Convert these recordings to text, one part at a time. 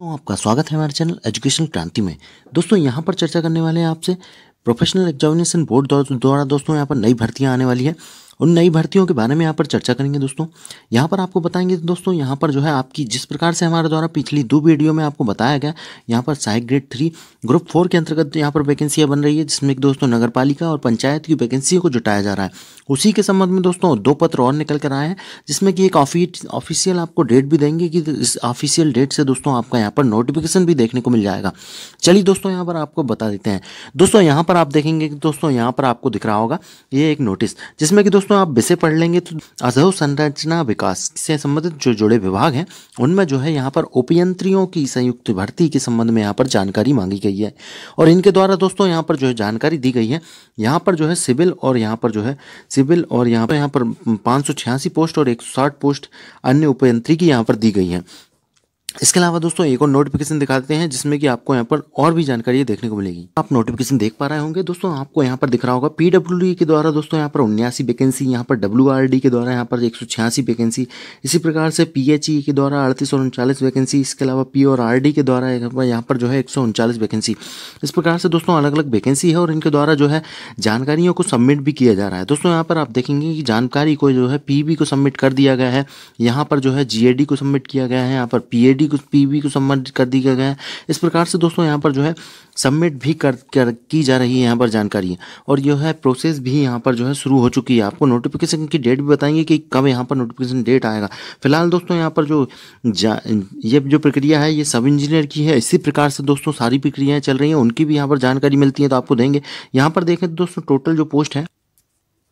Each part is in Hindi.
तो आपका स्वागत है हमारे चैनल एजुकेशन क्रांति में दोस्तों यहाँ पर चर्चा करने वाले हैं आपसे प्रोफेशनल एग्जामिनेशन बोर्ड द्वारा दोस्तों यहाँ पर नई भर्तियाँ आने वाली है उन नई भर्तियों के बारे में यहाँ पर चर्चा करेंगे दोस्तों यहाँ पर आपको बताएंगे दोस्तों यहाँ पर जो है आपकी जिस प्रकार से हमारे द्वारा पिछली दो वीडियो में आपको बताया गया यहाँ पर सहायक ग्रेड थ्री ग्रुप फोर के अंतर्गत यहाँ पर वैकेंसियाँ बन रही है जिसमें एक दोस्तों नगर पालिका और पंचायत की वैकेंसियों को जुटाया जा रहा है उसी के संबंध में दोस्तों दो पत्र और निकल कर आए हैं जिसमें कि एक ऑफिशियल आपको डेट भी देंगे कि इस ऑफिशियल डेट से दोस्तों आपका यहाँ पर नोटिफिकेशन भी देखने को मिल जाएगा चलिए दोस्तों यहाँ पर आपको बता देते हैं दोस्तों यहाँ पर आप देखेंगे कि दोस्तों यहाँ पर आपको दिख रहा होगा ये एक नोटिस जिसमें कि दोस्तों दोस्तों आप विषय पढ़ लेंगे तो संरचना विकास से संबंधित जो जुड़े विभाग हैं उनमें जो है यहाँ पर उपयंत्रियों की संयुक्त भर्ती के संबंध में यहाँ पर जानकारी मांगी गई है और इनके द्वारा दोस्तों यहाँ पर जो है जानकारी दी गई है यहाँ पर जो है सिविल और यहाँ पर जो है सिविल और यहाँ पर यहाँ पर पाँच पोस्ट और एक पोस्ट अन्य उपयंत्री की यहाँ पर दी गई है इसके अलावा दोस्तों एक और नोटिफिकेशन दिखाते हैं जिसमें कि आपको यहाँ पर और भी जानकारी देखने को मिलेगी आप नोटिफिकेशन देख पा रहे होंगे दोस्तों आपको यहाँ पर दिख रहा होगा पीडब्ल्यू e के द्वारा दोस्तों यहाँ पर उन्यासी वैकेंसी यहाँ पर डब्ल्यू के द्वारा यहाँ पर एक वैकेंसी इसी प्रकार से पी e के द्वारा अड़तीस और उनचालीस वैकेंसी इसके अलावा पी और आर के द्वारा यहाँ पर जो है एक वैकेंसी इस प्रकार से दोस्तों अलग अलग वैकेंसी है और इनके द्वारा जो है जानकारियों को सबमिट भी किया जा रहा है दोस्तों यहाँ पर आप देखेंगे कि जानकारी को जो है पी को सबमिट कर दिया गया है यहाँ पर जो है जी को सबमिट किया गया है यहाँ पर पी को पीवी को सबमिट कर दिया गया है इस प्रकार से दोस्तों यहाँ पर जो है सबमिट भी कर, कर की जा रही है यहाँ पर जानकारी और जो है प्रोसेस भी यहाँ पर जो है शुरू हो चुकी है आपको नोटिफिकेशन की डेट भी बताएंगे कि कब यहाँ पर नोटिफिकेशन डेट आएगा फिलहाल दोस्तों यहाँ पर जो ये जो प्रक्रिया है ये सब इंजीनियर की है इसी प्रकार से दोस्तों सारी प्रक्रियाएँ चल रही हैं उनकी भी यहाँ पर जानकारी मिलती है तो आपको देंगे यहाँ पर देखें तो दोस्तों टोटल जो पोस्ट है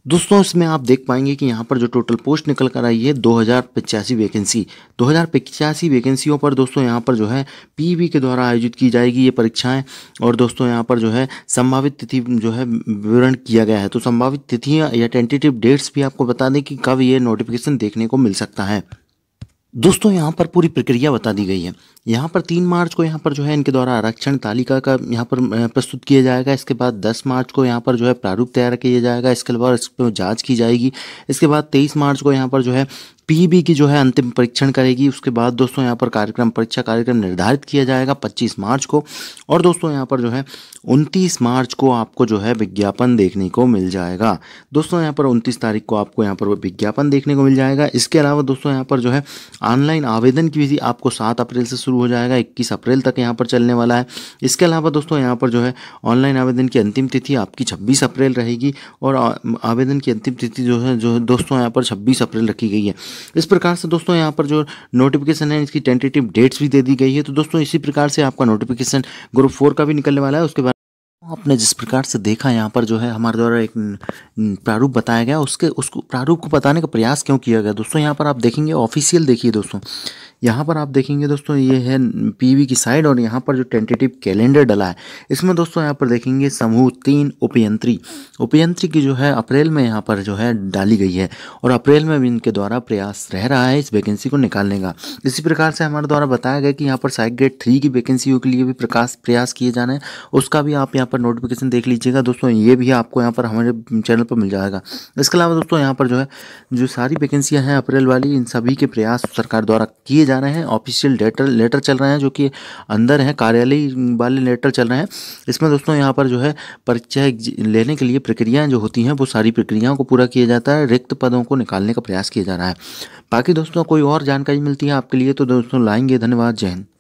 दोस्तों इसमें आप देख पाएंगे कि यहाँ पर जो टोटल पोस्ट निकल कर आई है दो हज़ार पचासी वैकेंसी दो हज़ार पचासी वैकेंसियों पर दोस्तों यहाँ पर जो है पीवी e के द्वारा आयोजित की जाएगी ये परीक्षाएं और दोस्तों यहाँ पर जो है संभावित तिथि जो है विवरण किया गया है तो संभावित तिथियाँ या टेंटेटिव डेट्स भी आपको बता दें कि कब ये नोटिफिकेशन देखने को मिल सकता है दोस्तों यहाँ पर पूरी प्रक्रिया बता दी गई है यहाँ पर तीन मार्च को यहाँ पर जो है इनके द्वारा आरक्षण तालिका का यहाँ पर प्रस्तुत किया जाएगा इसके बाद दस मार्च को यहाँ पर जो है प्रारूप तैयार किया जाएगा इसके अलावा इस पर जाँच की जाएगी इसके बाद तेईस मार्च को यहाँ पर जो है पीबी की जो है अंतिम परीक्षण करेगी उसके बाद दोस्तों यहाँ पर कार्यक्रम परीक्षा कार्यक्रम निर्धारित किया जाएगा 25 मार्च को और दोस्तों यहाँ पर जो है 29 मार्च को आपको जो है विज्ञापन देखने को मिल जाएगा दोस्तों यहाँ पर 29 तारीख को आपको यहाँ पर विज्ञापन देखने को मिल जाएगा इसके अलावा दोस्तों यहाँ पर जो है ऑनलाइन आवेदन की विधि आपको सात अप्रैल से शुरू शुरू हो जाएगा इक्कीस अप्रैल तक यहाँ पर चलने वाला है इसके अलावा दोस्तों यहाँ पर जो है ऑनलाइन आवेदन की अंतिम तिथि आपकी छब्बीस अप्रैल रहेगी और आवेदन की अंतिम तिथि जो है जो दोस्तों यहाँ पर छब्बीस अप्रैल रखी गई है इस प्रकार से दोस्तों यहाँ पर जो नोटिफिकेशन है इसकी टेंटेटिव डेट्स भी दे दी गई है तो दोस्तों इसी प्रकार से आपका नोटिफिकेशन ग्रुप फोर का भी निकलने वाला है उसके बाद आपने जिस प्रकार से देखा यहाँ पर जो है हमारे द्वारा एक प्रारूप बताया गया उसके उसको प्रारूप को बताने का प्रयास क्यों किया गया दोस्तों यहाँ पर आप देखेंगे ऑफिशियल देखिए दोस्तों यहाँ पर आप देखेंगे दोस्तों ये है पीवी की साइड और यहाँ पर जो टेंटेटिव कैलेंडर डला है इसमें दोस्तों यहाँ पर देखेंगे समूह तीन उपयंत्री उपयंत्री की जो है अप्रैल में यहाँ पर जो है डाली गई है और अप्रैल में भी इनके द्वारा प्रयास रह रहा है इस वैकेंसी को निकालने का इसी प्रकार से हमारे द्वारा बताया गया कि यहाँ पर साइक ग्रेड थ्री की वैकेंसियों के लिए भी प्रकाश प्रयास किए जाने हैं उसका भी आप यहाँ पर नोटिफिकेशन देख लीजिएगा दोस्तों ये भी आपको यहाँ पर हमारे चैनल पर मिल जाएगा इसके अलावा दोस्तों यहाँ पर जो है जो सारी वैकेंसियाँ हैं अप्रैल वाली इन सभी के प्रयास सरकार द्वारा किए जा जा रहे हैं ऑफिशियल लेटर लेटर चल रहे हैं जो कि अंदर हैं कार्यालय वाले लेटर चल रहे हैं इसमें दोस्तों यहाँ पर जो है परीक्षा लेने के लिए प्रक्रियाएँ जो होती हैं वो सारी प्रक्रियाओं को पूरा किया जाता है रिक्त पदों को निकालने का प्रयास किया जा रहा है बाकी दोस्तों कोई और जानकारी मिलती है आपके लिए तो दोस्तों लाएंगे धन्यवाद जय हिंद